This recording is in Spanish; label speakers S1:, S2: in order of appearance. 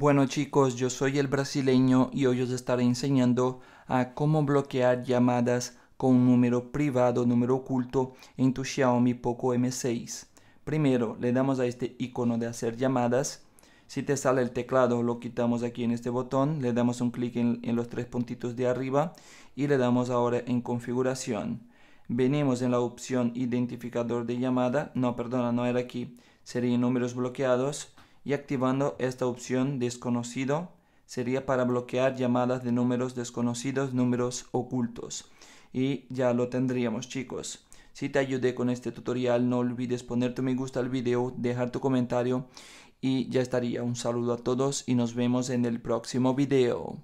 S1: Bueno chicos, yo soy el brasileño y hoy os estaré enseñando a cómo bloquear llamadas con un número privado, número oculto en tu Xiaomi Poco M6. Primero le damos a este icono de hacer llamadas. Si te sale el teclado lo quitamos aquí en este botón, le damos un clic en, en los tres puntitos de arriba y le damos ahora en configuración venimos en la opción identificador de llamada, no, perdona, no era aquí, serían números bloqueados, y activando esta opción desconocido sería para bloquear llamadas de números desconocidos, números ocultos. Y ya lo tendríamos chicos. Si te ayudé con este tutorial no olvides ponerte tu me gusta al video, dejar tu comentario y ya estaría. Un saludo a todos y nos vemos en el próximo video.